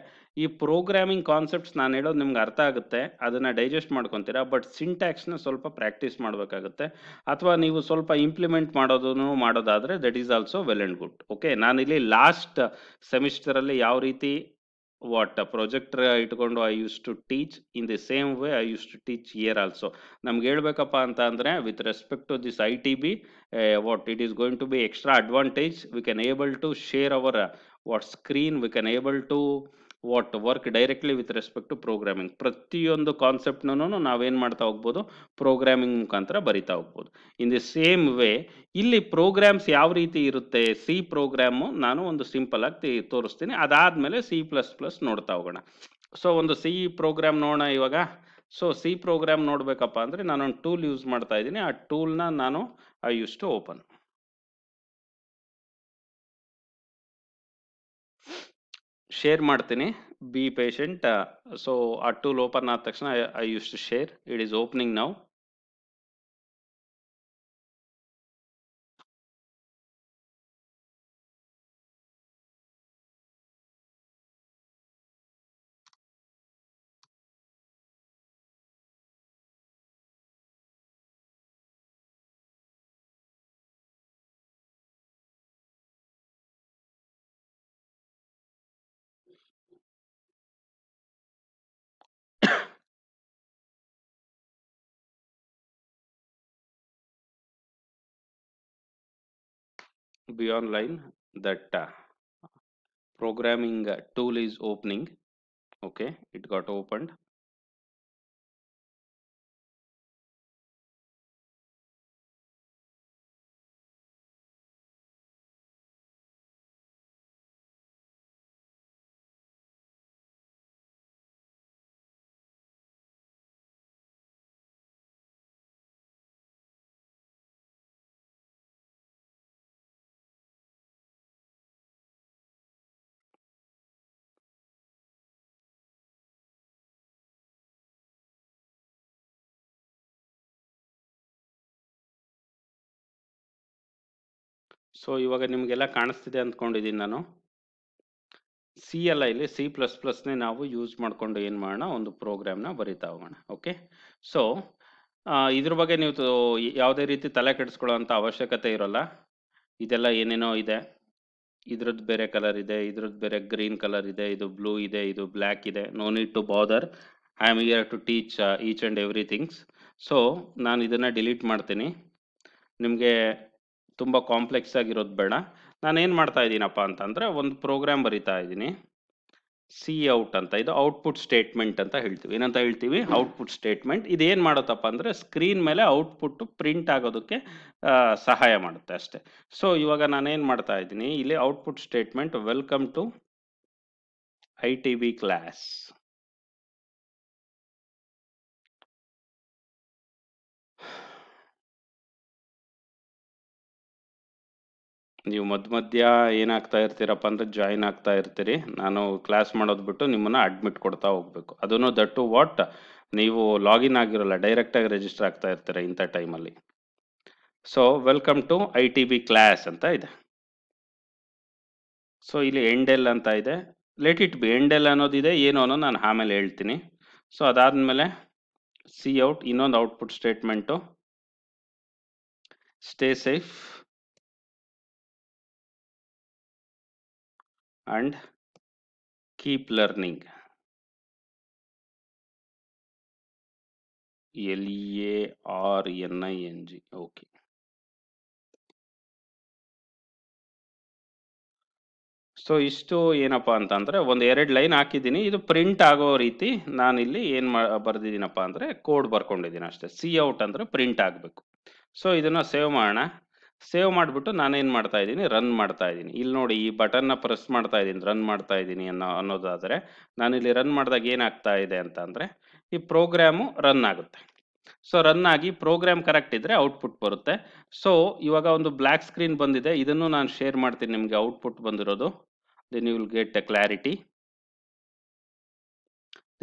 [SPEAKER 1] ಈ programming concepts ನಾನು ಹೇಳೋದು ನಿಮ್ಗೆ ಅರ್ಥ ಆಗುತ್ತೆ ಅದನ್ನು ಡೈಜೆಸ್ಟ್ ಮಾಡ್ಕೊತೀರಾ ಬಟ್ ಸಿಂಟ್ಯಾಕ್ಸ್ನ ಸ್ವಲ್ಪ ಪ್ರಾಕ್ಟೀಸ್ ಮಾಡಬೇಕಾಗುತ್ತೆ ಅಥವಾ ನೀವು ಸ್ವಲ್ಪ ಇಂಪ್ಲಿಮೆಂಟ್ ಮಾಡೋದನ್ನು ಮಾಡೋದಾದರೆ that is also well and good okay ನಾನಿಲ್ಲಿ ಲಾಸ್ಟ್ ಸೆಮಿಸ್ಟರಲ್ಲಿ ಯಾವ ರೀತಿ ವಾಟ್ ಪ್ರೊಜೆಕ್ಟರ್ ಇಟ್ಕೊಂಡು I use to teach in the same way I use to teach here also ನಮ್ಗೆ ಹೇಳ್ಬೇಕಪ್ಪ ಅಂತ ಅಂದರೆ with respect to this I T B what it is going to be extra advantage we can able to share our what screen we can able to what work directly with respect to programming ಪ್ರತಿಯೊಂದು ಕಾನ್ಸೆಪ್ಟ್ನೂ ನಾವೇನು ಮಾಡ್ತಾ ಹೋಗ್ಬೋದು programming ಮುಖಾಂತರ ಬರಿತಾ ಹೋಗ್ಬೋದು in the same way ಇಲ್ಲಿ programs ಯಾವ ರೀತಿ ಇರುತ್ತೆ ಸಿ ಪ್ರೋಗ್ರಾಮು ನಾನು ಒಂದು ಸಿಂಪಲ್ ತೋರಿಸ್ತೀನಿ ಅದಾದಮೇಲೆ ಸಿ ಪ್ಲಸ್ ಪ್ಲಸ್ ನೋಡ್ತಾ ಹೋಗೋಣ ಸೊ ಒಂದು ಸಿ ಪ್ರೋಗ್ರಾಮ್ ನೋಡೋಣ ಇವಾಗ ಸೊ ಸಿ ಪ್ರೋಗ್ರಾಮ್ ನೋಡಬೇಕಪ್ಪ
[SPEAKER 2] ಅಂದರೆ ನಾನೊಂದು ಟೂಲ್ ಯೂಸ್ ಮಾಡ್ತಾ ಇದ್ದೀನಿ ಆ ಟೂಲ್ನ ನಾನು I use to open share ಮಾಡ್ತೀನಿ ಬಿ ಪೇಷಂಟ್ ಸೊ ಆ ಟೂಲ್ ಓಪನ್ ಆದ ತಕ್ಷಣ I use to share it is opening now beyond line that uh, programming uh, tool is opening okay it got opened so ಇವಾಗ ನಿಮಗೆಲ್ಲ ಕಾಣಿಸ್ತಿದೆ ಅಂದ್ಕೊಂಡಿದ್ದೀನಿ ನಾನು C ಎಲ್ಲ ಇಲ್ಲಿ ಸಿ
[SPEAKER 1] ಪ್ಲಸ್ ಪ್ಲಸ್ನೇ ನಾವು ಯೂಸ್ ಮಾಡಿಕೊಂಡು ಏನು ಮಾಡೋಣ ಒಂದು ಪ್ರೋಗ್ರಾಮ್ನ ಬರಿತಾ ಹೋಗೋಣ ಓಕೆ ಸೊ ಇದ್ರ ಬಗ್ಗೆ ನೀವು ಯಾವುದೇ ರೀತಿ ತಲೆ ಕೆಡಿಸ್ಕೊಳ್ಳೋ ಅಂಥ ಅವಶ್ಯಕತೆ ಇರೋಲ್ಲ ಇದೆಲ್ಲ ಏನೇನೋ ಇದೆ ಇದ್ರದ್ದು ಬೇರೆ ಕಲರ್ ಇದೆ ಇದ್ರದ್ದು ಬೇರೆ ಗ್ರೀನ್ ಕಲರ್ ಇದೆ ಇದು ಬ್ಲೂ ಇದೆ ಇದು ಬ್ಲ್ಯಾಕ್ ಇದೆ no need to bother I am here to teach each and everythings so ನಾನು ಇದನ್ನು ಡಿಲೀಟ್ ಮಾಡ್ತೀನಿ ನಿಮಗೆ ತುಂಬ ಕಾಂಪ್ಲೆಕ್ಸ್ ಆಗಿರೋದು ಬೇಡ ಏನು ಮಾಡ್ತಾ ಇದ್ದೀನಪ್ಪ ಅಂತಂದರೆ ಒಂದು ಪ್ರೋಗ್ರಾಮ್ ಬರಿತಾ ಇದ್ದೀನಿ ಸಿ ಔಟ್ ಅಂತ ಇದು ಔಟ್ಪುಟ್ ಸ್ಟೇಟ್ಮೆಂಟ್ ಅಂತ ಹೇಳ್ತೀವಿ ಏನಂತ ಹೇಳ್ತೀವಿ ಔಟ್ಪುಟ್ ಸ್ಟೇಟ್ಮೆಂಟ್ ಇದೇನು ಮಾಡುತ್ತಪ್ಪ ಅಂದರೆ ಸ್ಕ್ರೀನ್ ಮೇಲೆ ಔಟ್ಪುಟ್ಟು ಪ್ರಿಂಟ್ ಆಗೋದಕ್ಕೆ ಸಹಾಯ ಮಾಡುತ್ತೆ ಅಷ್ಟೆ ಸೊ
[SPEAKER 2] ಇವಾಗ ನಾನೇನು ಮಾಡ್ತಾ ಇದ್ದೀನಿ ಇಲ್ಲಿ output statement welcome to I T B class ನೀವು ಮಧ್ಯ ಮಧ್ಯ ಏನಾಗ್ತಾ ಇರ್ತೀರಪ್ಪ ಅಂದರೆ ಜಾಯಿನ್ ಆಗ್ತಾ ಇರ್ತೀರಿ ನಾನು ಕ್ಲಾಸ್ ಮಾಡೋದು
[SPEAKER 1] ಬಿಟ್ಟು ನಿಮ್ಮನ್ನು ಅಡ್ಮಿಟ್ ಕೊಡ್ತಾ ಹೋಗ್ಬೇಕು ಅದನ್ನು ದಟ್ ಟು ವಾಟ್ ನೀವು ಲಾಗಿನ್ ಆಗಿರೋಲ್ಲ ಡೈರೆಕ್ಟಾಗಿ ರಿಜಿಸ್ಟರ್ ಆಗ್ತಾ ಇರ್ತೀರ ಇಂಥ ಟೈಮಲ್ಲಿ so welcome to I T B class ಅಂತ ಇದೆ ಸೊ ಇಲ್ಲಿ ಎಂಡ್ ಎಲ್ ಅಂತ ಇದೆ let it be end L ಅನ್ನೋದಿದೆ ಏನು ಅನ್ನೋ ನಾನು ಆಮೇಲೆ ಹೇಳ್ತೀನಿ ಸೊ ಅದಾದಮೇಲೆ ಸಿ ಔಟ್ ಇನ್ನೊಂದು
[SPEAKER 2] output statement stay safe and keep learning L E A R N I N G. Okay. So ಇಷ್ಟು ಏನಪ್ಪ ಅಂತಂದರೆ ಒಂದು ಎರಡು ಲೈನ್
[SPEAKER 1] ಹಾಕಿದ್ದೀನಿ ಇದು ಪ್ರಿಂಟ್ ಆಗೋ ರೀತಿ ನಾನಿಲ್ಲಿ ಏನು ಮಾ ಬರೆದಿದ್ದೀನಪ್ಪ ಅಂದರೆ ಕೋಡ್ ಬರ್ಕೊಂಡಿದ್ದೀನಿ ಅಷ್ಟೇ ಸಿ ಔಟ್ ಅಂದರೆ ಪ್ರಿಂಟ್ ಆಗಬೇಕು ಸೊ ಇದನ್ನು ಸೇವ್ ಮಾಡೋಣ ಸೇವ್ ಮಾಡಿಬಿಟ್ಟು ನಾನೇನು ಮಾಡ್ತಾ ಇದ್ದೀನಿ ರನ್ ಮಾಡ್ತಾ ಇದ್ದೀನಿ ಇಲ್ಲಿ ನೋಡಿ ಈ ಬಟನ್ನ ಪ್ರೆಸ್ ಮಾಡ್ತಾ ಇದ್ದೀನಿ ರನ್ ಮಾಡ್ತಾ ಇದ್ದೀನಿ ಅನ್ನೋ ಅನ್ನೋದಾದರೆ ನಾನಿಲ್ಲಿ ರನ್ ಮಾಡಿದಾಗ ಏನಾಗ್ತಾ ಇದೆ ಅಂತ ಅಂದರೆ ಈ ಪ್ರೋಗ್ರಾಮು ರನ್ ಆಗುತ್ತೆ ಸೊ ರನ್ ಆಗಿ ಪ್ರೋಗ್ರಾಮ್ ಕರೆಕ್ಟ್ ಇದ್ದರೆ ಔಟ್ಪುಟ್ ಬರುತ್ತೆ ಸೊ ಇವಾಗ ಒಂದು ಬ್ಲ್ಯಾಕ್ ಸ್ಕ್ರೀನ್ ಬಂದಿದೆ ಇದನ್ನು ನಾನು ಶೇರ್ ಮಾಡ್ತೀನಿ ನಿಮಗೆ ಔಟ್ಪುಟ್ ಬಂದಿರೋದು then you will get a clarity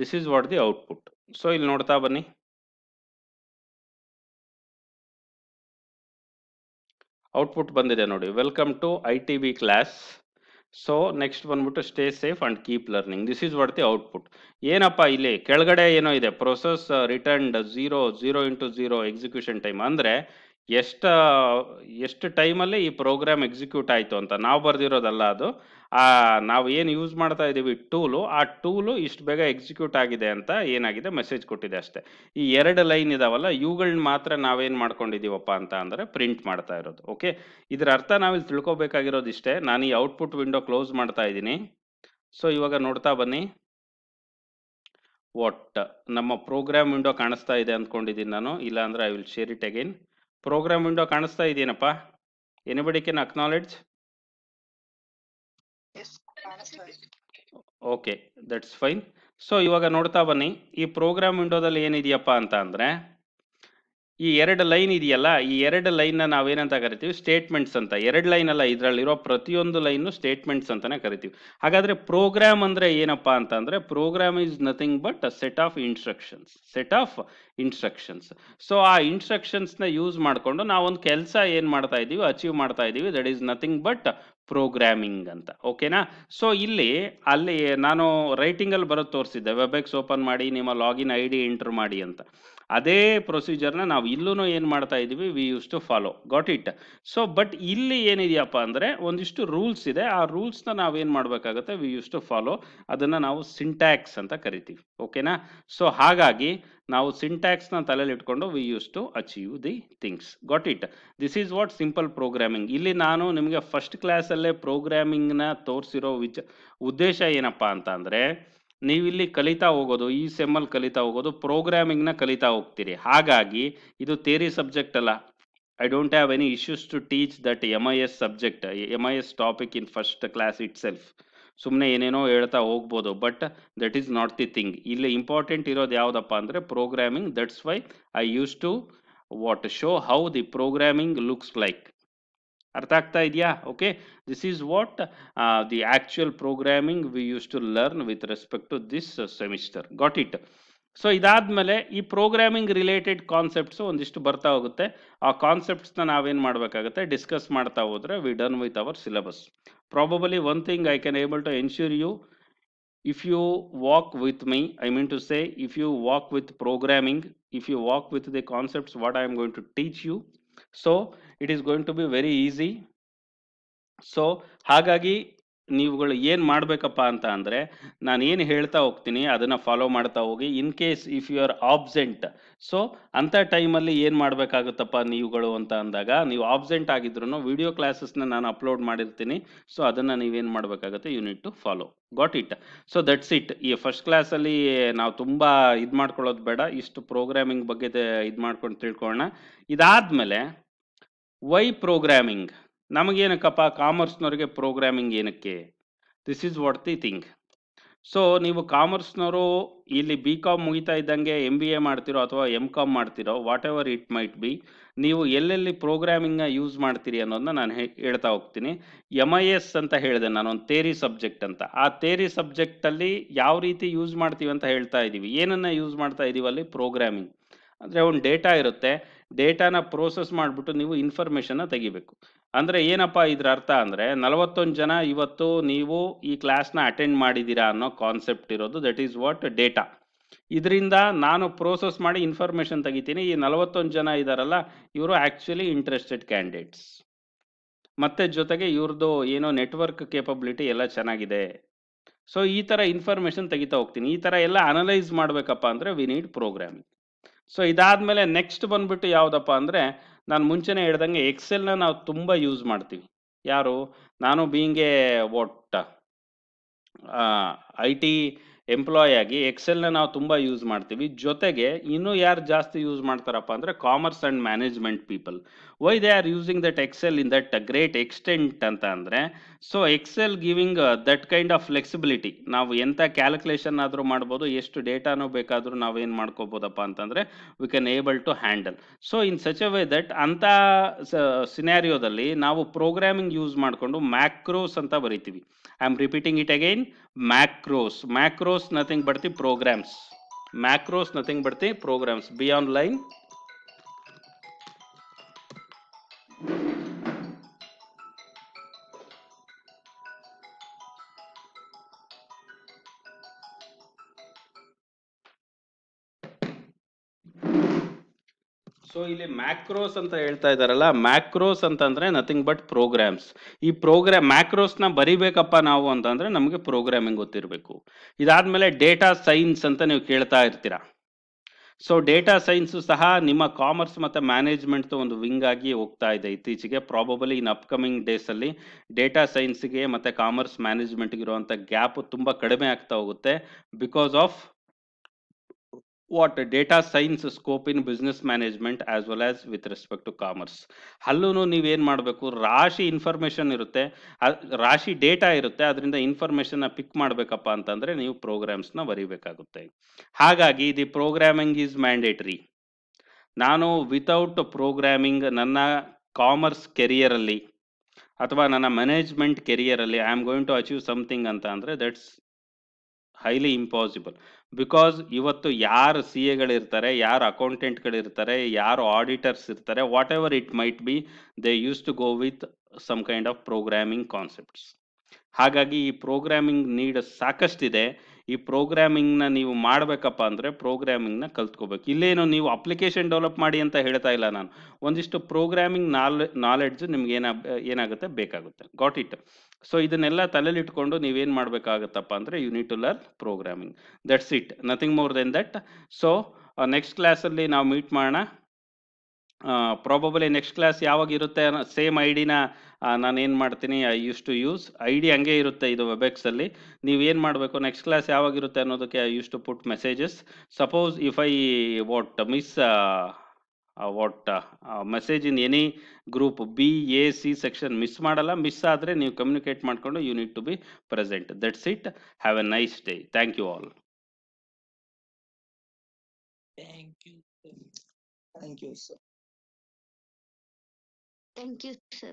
[SPEAKER 2] this is what the output so ಇಲ್ಲಿ ನೋಡ್ತಾ ಬನ್ನಿ ಔಟ್ಪುಟ್ ಬಂದಿದೆ ನೋಡಿ
[SPEAKER 1] welcome to I T V class so next ಬಂದ್ಬಿಟ್ಟು stay safe and keep learning this is what the output ಏನಪ್ಪ ಇಲ್ಲಿ ಕೆಳಗಡೆ ಏನೋ ಇದೆ process returned zero zero into zero execution time ಅಂದರೆ ಎಷ್ಟ ಎಷ್ಟು ಟೈಮಲ್ಲಿ ಈ ಪ್ರೋಗ್ರಾಮ್ ಎಕ್ಸಿಕ್ಯೂಟ್ ಆಯಿತು ಅಂತ ನಾವು ಬರೆದಿರೋದಲ್ಲ ಅದು ಆ ನಾವು ಏನು ಯೂಸ್ ಮಾಡ್ತಾ ಇದ್ದೀವಿ ಟೂಲು ಆ ಟೂಲು ಇಷ್ಟು ಬೇಗ ಎಕ್ಸಿಕ್ಯೂಟ್ ಆಗಿದೆ ಅಂತ ಏನಾಗಿದೆ ಮೆಸೇಜ್ ಕೊಟ್ಟಿದೆ ಅಷ್ಟೇ ಈ ಎರಡು ಲೈನ್ ಇದಾವಲ್ಲ ಇವುಗಳನ್ನ ಮಾತ್ರ ನಾವೇನು ಮಾಡ್ಕೊಂಡಿದ್ದೀವಪ್ಪ ಅಂತ ಅಂದರೆ ಪ್ರಿಂಟ್ ಮಾಡ್ತಾ ಇರೋದು ಓಕೆ ಇದರ ಅರ್ಥ ನಾವಿಲ್ಲಿ ತಿಳ್ಕೊಬೇಕಾಗಿರೋದು ಇಷ್ಟೇ ನಾನು ಈ ಔಟ್ಪುಟ್ ವಿಂಡೋ ಕ್ಲೋಸ್ ಮಾಡ್ತಾ ಇದ್ದೀನಿ ಸೊ ಇವಾಗ ನೋಡ್ತಾ ಬನ್ನಿ ವಾಟ್ ನಮ್ಮ ಪ್ರೋಗ್ರಾಮ್ ವಿಂಡೋ ಕಾಣಿಸ್ತಾ ಇದೆ ಅಂದ್ಕೊಂಡಿದ್ದೀನಿ ನಾನು ಇಲ್ಲಾಂದರೆ I will share it again program window ಕಾಣಿಸ್ತಾ ಇದೆಯೇನಪ್ಪ anybody can acknowledge okay that's fine so ಇವಾಗ ನೋಡ್ತಾ ಬನ್ನಿ ಈ ಪ್ರೋಗ್ರಾಮ್ ವಿಂಡೋದಲ್ಲಿ ಏನಿದೆಯಪ್ಪ ಅಂತ ಅಂದರೆ ಈ ಎರಡು ಲೈನ್ ಇದೆಯಲ್ಲ ಈ ಎರಡು ಲೈನ್ನ ನಾವೇನಂತ ಕರಿತೀವಿ ಸ್ಟೇಟ್ಮೆಂಟ್ಸ್ ಅಂತ ಎರಡು ಲೈನ್ ಅಲ್ಲ ಇದರಲ್ಲಿರೋ ಪ್ರತಿಯೊಂದು ಲೈನು ಸ್ಟೇಟ್ಮೆಂಟ್ಸ್ ಅಂತಲೇ ಕರಿತೀವಿ ಹಾಗಾದರೆ ಪ್ರೋಗ್ರಾಮ್ ಅಂದರೆ ಏನಪ್ಪ ಅಂತಂದರೆ program is nothing but set of instructions set of instructions so ಆ ಇನ್ಸ್ಟ್ರಕ್ಷನ್ಸ್ನ ಯೂಸ್ ಮಾಡಿಕೊಂಡು ಒಂದು ಕೆಲಸ ಏನು ಮಾಡ್ತಾ ಇದ್ದೀವಿ ಅಚೀವ್ ಮಾಡ್ತಾ ಇದ್ದೀವಿ that is nothing but programming ಅಂತ ಓಕೆನಾ ಸೊ ಇಲ್ಲಿ ಅಲ್ಲಿ ನಾನು ರೈಟಿಂಗಲ್ಲಿ ಬರೋದು ತೋರಿಸಿದ್ದೆ ವೆಬೆಕ್ಸ್ ಓಪನ್ ಮಾಡಿ ನಿಮ್ಮ ಲಾಗಿನ್ ಐ ಡಿ ಎಂಟ್ರ್ ಮಾಡಿ ಅಂತ ಅದೇ ಪ್ರೊಸೀಜರ್ನ ನಾವು ಇಲ್ಲೂ ಏನು ಮಾಡ್ತಾ ಇದ್ದೀವಿ we use to follow got it so but ಇಲ್ಲಿ ಏನಿದೆಯಪ್ಪ ಅಂದರೆ ಒಂದಿಷ್ಟು ರೂಲ್ಸ್ ಇದೆ ಆ ರೂಲ್ಸ್ನ ನಾವೇನು ಮಾಡಬೇಕಾಗುತ್ತೆ ವಿ ಯೂಸ್ ಟು ಫಾಲೋ ಅದನ್ನು ನಾವು ಸಿಂಟ್ಯಾಕ್ಸ್ ಅಂತ ಕರಿತೀವಿ ಓಕೆನಾ ಸೊ ಹಾಗಾಗಿ ನಾವು ಸಿಂಟ್ಯಾಕ್ಸ್ನ ತಲೆಯಲ್ಲಿ ಇಟ್ಕೊಂಡು we use to achieve the things got it this is what simple programming ಇಲ್ಲಿ ನಾನು ನಿಮಗೆ ಫಸ್ಟ್ ಕ್ಲಾಸಲ್ಲೇ ಪ್ರೋಗ್ರಾಮಿಂಗ್ನ ತೋರಿಸಿರೋ ವಿಚ ಉದ್ದೇಶ ಏನಪ್ಪ ಅಂತ ಅಂದರೆ ನೀವಿಲ್ಲಿ ಕಲಿತಾ ಹೋಗೋದು ಈ ಅಲ್ಲಿ ಕಲಿತಾ ಹೋಗೋದು ಪ್ರೋಗ್ರಾಮಿಂಗ್ನ ಕಲಿತಾ ಹೋಗ್ತೀರಿ ಹಾಗಾಗಿ ಇದು ಥೇರಿ ಸಬ್ಜೆಕ್ಟ್ ಅಲ್ಲ I don't have any issues to teach that M I S subject M I S topic in first class itself ಸುಮ್ಮನೆ ಏನೇನೋ ಹೇಳ್ತಾ ಹೋಗ್ಬೋದು but that is not the thing ಇಲ್ಲಿ ಇಂಪಾರ್ಟೆಂಟ್ ಇರೋದು ಯಾವುದಪ್ಪ ಅಂದರೆ programming that's why I use to what show how the programming looks like okay this is what uh, the actual programming we used to learn with respect to this uh, semester got it so idadmele ee programming related concepts ondishtu bartha hogutte aa concepts na naven madbekagutte discuss martha hodre we done with our syllabus probably one thing i can able to ensure you if you walk with me i mean to say if you walk with programming if you walk with the concepts what i am going to teach you so it is going to be very easy so hagagi. ನೀವುಗಳು ಏನು ಮಾಡಬೇಕಪ್ಪ ಅಂತ ಅಂದರೆ ನಾನು ಏನು ಹೇಳ್ತಾ ಹೋಗ್ತೀನಿ ಅದನ್ನು ಫಾಲೋ ಮಾಡ್ತಾ ಹೋಗಿ in case if you are absent so ಅಂಥ ಟೈಮಲ್ಲಿ ಏನು ಮಾಡಬೇಕಾಗುತ್ತಪ್ಪ ನೀವುಗಳು ಅಂತ ಅಂದಾಗ ನೀವು ಆಬ್ಸೆಂಟ್ ಆಗಿದ್ರು ವಿಡಿಯೋ ಕ್ಲಾಸಸ್ನ ನಾನು ಅಪ್ಲೋಡ್ ಮಾಡಿರ್ತೀನಿ ಸೊ ಅದನ್ನು ನೀವೇನು ಮಾಡಬೇಕಾಗುತ್ತೆ you to follow got it so that's it ಈ ಫಸ್ಟ್ ಕ್ಲಾಸಲ್ಲಿ ನಾವು ತುಂಬ ಇದು ಮಾಡ್ಕೊಳ್ಳೋದು ಬೇಡ ಇಷ್ಟು ಪ್ರೋಗ್ರಾಮಿಂಗ್ ಬಗ್ಗೆ ಇದು ಮಾಡ್ಕೊಂಡು ತಿಳ್ಕೊಳ್ಳೋಣ ಮೇಲೆ ವೈ ಪ್ರೋಗ್ರಾಮಿಂಗ್ ನಮಗೇನಕ್ಕಪ್ಪ ಕಾಮರ್ಸ್ನವ್ರಿಗೆ ಪ್ರೋಗ್ರಾಮಿಂಗ್ ಏನಕ್ಕೆ this is what the thing so ನೀವು ಕಾಮರ್ಸ್ನವರು ಇಲ್ಲಿ ಬಿ ಕಾಮ್ ಮುಗಿತಾ ಇದ್ದಂಗೆ ಎಮ್ ಬಿ ಎ ಮಾಡ್ತಿರೋ ಅಥವಾ ಎಮ್ ಕಾಮ್ ಮಾಡ್ತಿರೋ whatever it might be ನೀವು ಎಲ್ಲೆಲ್ಲಿ ಪ್ರೋಗ್ರಾಮಿಂಗ್ನ ಯೂಸ್ ಮಾಡ್ತೀರಿ ಅನ್ನೋದನ್ನ ನಾನು ಹೇಳ್ತಾ ಹೋಗ್ತೀನಿ ಎಮ್ ಐ ಎಸ್ ಅಂತ ಹೇಳಿದೆ ನಾನೊಂದು ಒಂದು ತೇರಿ ಸಬ್ಜೆಕ್ಟ್ ಅಂತ ಆ ತೇರಿ ಸಬ್ಜೆಕ್ಟಲ್ಲಿ ಯಾವ ರೀತಿ ಯೂಸ್ ಮಾಡ್ತೀವಿ ಅಂತ ಹೇಳ್ತಾ ಇದ್ದೀವಿ ಏನನ್ನು ಯೂಸ್ ಮಾಡ್ತಾ ಇದ್ದೀವಿ ಅಲ್ಲಿ ಪ್ರೋಗ್ರಾಮಿಂಗ್ ಅಂದರೆ ಒಂದು ಡೇಟಾ ಇರುತ್ತೆ ಡೇಟಾನ ಪ್ರೋಸೆಸ್ ಮಾಡಿಬಿಟ್ಟು ನೀವು ಇನ್ಫಾರ್ಮೇಷನ್ನ ತೆಗಿಬೇಕು ಅಂದರೆ ಏನಪ್ಪ ಇದ್ರ ಅರ್ಥ ಅಂದರೆ ನಲವತ್ತೊಂದು ಜನ ಇವತ್ತು ನೀವು ಈ ಕ್ಲಾಸ್ನ ಅಟೆಂಡ್ ಮಾಡಿದ್ದೀರಾ ಅನ್ನೋ ಕಾನ್ಸೆಪ್ಟ್ ಇರೋದು ದಟ್ ಈಸ್ ವಾಟ್ ಡೇಟಾ ಇದರಿಂದ ನಾನು ಪ್ರೋಸೆಸ್ ಮಾಡಿ ಇನ್ಫಾರ್ಮೇಷನ್ ತೆಗಿತೀನಿ ಈ ನಲವತ್ತೊಂದು ಜನ ಇದ್ದಾರಲ್ಲ ಇವರು ಆ್ಯಕ್ಚುಲಿ ಇಂಟ್ರೆಸ್ಟೆಡ್ ಕ್ಯಾಂಡಿಡೇಟ್ಸ್ ಮತ್ತೆ ಜೊತೆಗೆ ಇವ್ರದ್ದು ಏನೋ ನೆಟ್ವರ್ಕ್ ಕೇಪಬಿಲಿಟಿ ಎಲ್ಲ ಚೆನ್ನಾಗಿದೆ ಸೊ ಈ ಥರ ಇನ್ಫಾರ್ಮೇಷನ್ ತೆಗಿತಾ ಹೋಗ್ತೀನಿ ಈ ಥರ ಎಲ್ಲ ಅನಲೈಸ್ ಮಾಡಬೇಕಪ್ಪ ಅಂದರೆ ವಿ ನೀಡ್ ಪ್ರೋಗ್ರಾಮಿಂಗ್ ಸೊ ಇದಾದ್ಮೇಲೆ ನೆಕ್ಸ್ಟ್ ಬಂದ್ಬಿಟ್ಟು ಯಾವುದಪ್ಪ ಅಂದರೆ ನಾನು ಮುಂಚೆನೇ ಹೇಳ್ದಂಗೆ ಎಕ್ಸೆಲ್ನ ನಾವು ತುಂಬ ಯೂಸ್ ಮಾಡ್ತೀವಿ ಯಾರು ನಾನು ಬೀಂಗೆ ಒಟ್ಟ ಐ ಟಿ ಎಂಪ್ಲಾಯ್ ಆಗಿ ಎಕ್ಸೆಲ್ನ ನಾವು ತುಂಬ ಯೂಸ್ ಮಾಡ್ತೀವಿ ಜೊತೆಗೆ ಇನ್ನೂ ಯಾರು ಜಾಸ್ತಿ ಯೂಸ್ ಮಾಡ್ತಾರಪ್ಪ ಅಂದರೆ commerce and management people why they are using that Excel in that great extent ಅಂತ ಅಂದರೆ so Excel giving that kind of flexibility ನಾವು ಎಂಥ ಕ್ಯಾಲ್ಕುಲೇಷನ್ ಆದರೂ ಮಾಡ್ಬೋದು ಎಷ್ಟು ಡೇಟಾನೂ ಬೇಕಾದರೂ ನಾವೇನು ಮಾಡ್ಕೋಬೋದಪ್ಪ ಅಂತಂದರೆ we can able to handle so in such a way that ಅಂಥ ಸಿನಾರಿಯೋದಲ್ಲಿ ನಾವು ಪ್ರೋಗ್ರಾಮಿಂಗ್ ಯೂಸ್ ಮಾಡಿಕೊಂಡು ಮ್ಯಾಕ್ರೋಸ್ ಅಂತ ಬರಿತೀವಿ I am repeating it again macros macros nothing but the programs macros nothing but the programs be online so ಇಲ್ಲಿ macros ಅಂತ ಹೇಳ್ತಾ ಇದಾರಲ್ಲ ಮ್ಯಾಕ್ರೋಸ್ ಅಂತಂದ್ರೆ ನಥಿಂಗ್ ಬಟ್ ಪ್ರೋಗ್ರಾಮ್ಸ್ ಈ ಪ್ರೋಗ್ರಾಮ್ ಮ್ಯಾಕ್ರೋಸ್ ನ ಬರಿಬೇಕಪ್ಪ ನಾವು ಅಂತಂದ್ರೆ ನಮಗೆ ಪ್ರೋಗ್ರಾಮಿಂಗ್ ಗೊತ್ತಿರಬೇಕು ಇದಾದ್ಮೇಲೆ ಡೇಟಾ ಸೈನ್ಸ್ ಅಂತ ನೀವು ಕೇಳ್ತಾ ಇರ್ತೀರಾ ಸೊ ಡೇಟಾ ಸೈನ್ಸ್ ಸಹ ನಿಮ್ಮ ಕಾಮರ್ಸ್ ಮತ್ತು ಮ್ಯಾನೇಜ್ಮೆಂಟ್ ಒಂದು ವಿಂಗ್ ಆಗಿ ಹೋಗ್ತಾ ಇದೆ ಇತ್ತೀಚೆಗೆ ಪ್ರಾಬಬಲಿ ಇನ್ ಅಪ್ಕಮಿಂಗ್ ಡೇಸ್ ಅಲ್ಲಿ ಡೇಟಾ ಸೈನ್ಸ್ಗೆ ಮತ್ತು ಕಾಮರ್ಸ್ ಮ್ಯಾನೇಜ್ಮೆಂಟ್ಗೆ ಇರುವಂಥ ಗ್ಯಾಪ್ ತುಂಬ ಕಡಿಮೆ ಆಗ್ತಾ ಹೋಗುತ್ತೆ because of what data science scope in business management as well as with respect to commerce ಅಲ್ಲೂ ನೀವೇನು ಮಾಡಬೇಕು ರಾಶಿ ಇನ್ಫಾರ್ಮೇಷನ್ ಇರುತ್ತೆ ರಾಶಿ ಡೇಟಾ ಇರುತ್ತೆ ಅದರಿಂದ ಇನ್ಫಾರ್ಮೇಷನ್ನ ಪಿಕ್ ಮಾಡಬೇಕಪ್ಪ ಅಂತಂದರೆ ನೀವು ಪ್ರೋಗ್ರಾಮ್ಸ್ನ ಬರೀಬೇಕಾಗುತ್ತೆ ಹಾಗಾಗಿ ದಿ ಪ್ರೋಗ್ರಾಮಿಂಗ್ ಈಸ್ ಮ್ಯಾಂಡೇಟ್ರಿ ನಾನು ವಿತೌಟ್ ಪ್ರೋಗ್ರಾಮಿಂಗ್ ನನ್ನ ಕಾಮರ್ಸ್ ಕೆರಿಯರಲ್ಲಿ ಅಥವಾ ನನ್ನ ಮ್ಯಾನೇಜ್ಮೆಂಟ್ ಕೆರಿಯರಲ್ಲಿ I am going to achieve something ಅಂತ ಅಂದರೆ ದಟ್ಸ್ ಹೈಲಿ ಇಂಪಾಸಿಬಲ್ ಬಿಕಾಸ್ ಇವತ್ತು ಯಾರು ಸಿ ಎಗಳಿರ್ತಾರೆ ಯಾರು ಅಕೌಂಟೆಂಟ್ಗಳಿರ್ತಾರೆ ಯಾರು ಆಡಿಟರ್ಸ್ ಇರ್ತಾರೆ whatever it might be they use to go with some kind of programming concepts ಹಾಗಾಗಿ ಈ ಪ್ರೋಗ್ರಾಮಿಂಗ್ ನೀಡ್ ಸಾಕಷ್ಟಿದೆ ಈ ಪ್ರೋಗ್ರಾಮಿಂಗ್ನ ನೀವು ಮಾಡಬೇಕಪ್ಪ ಅಂದರೆ ಪ್ರೋಗ್ರಾಮಿಂಗ್ನ ಕಲ್ತ್ಕೋಬೇಕು ಇಲ್ಲೇನು ನೀವು ಅಪ್ಲಿಕೇಶನ್ ಡೆವಲಪ್ ಮಾಡಿ ಅಂತ ಹೇಳ್ತಾ ಇಲ್ಲ ನಾನು ಒಂದಿಷ್ಟು ಪ್ರೋಗ್ರಾಮಿಂಗ್ ನಾಲೆ ನಾಲೆಡ್ಜು ನಿಮ್ಗೆ ಏನ ಏನಾಗುತ್ತೆ ಬೇಕಾಗುತ್ತೆ ಗಾಟ್ ಇಟ್ ಸೊ ಇದನ್ನೆಲ್ಲ ತಲೆಲಿಟ್ಕೊಂಡು ನೀವೇನು ಮಾಡಬೇಕಾಗತ್ತಪ್ಪ ಅಂದರೆ you need to learn programming that's it nothing more then that so next ಕ್ಲಾಸಲ್ಲಿ ನಾವು ಮೀಟ್ ಮಾಡೋಣ ಪ್ರಾಬಬಲಿ ನೆಕ್ಸ್ಟ್ ಕ್ಲಾಸ್ ಯಾವಾಗ ಇರುತ್ತೆ ಸೇಮ್ ಐಡಿನ ನಾನು ಏನು ಮಾಡ್ತೀನಿ I use to use I D ಹಂಗೆ ಇರುತ್ತೆ ಇದು ವೆಬೆಕ್ಸಲ್ಲಿ ನೀವು ಏನು ಮಾಡಬೇಕು ನೆಕ್ಸ್ಟ್ ಕ್ಲಾಸ್ ಯಾವಾಗ ಇರುತ್ತೆ ಅನ್ನೋದಕ್ಕೆ I use to put messages suppose if I what miss what message in any group B A C section miss ಮಾಡಲ್ಲ ಮಿಸ್ ಆದರೆ ನೀವು ಕಮ್ಯುನಿಕೇಟ್ ಮಾಡಿಕೊಂಡು you need to be present that's it have a nice day thank
[SPEAKER 2] you all thank you thank you sir thank you sir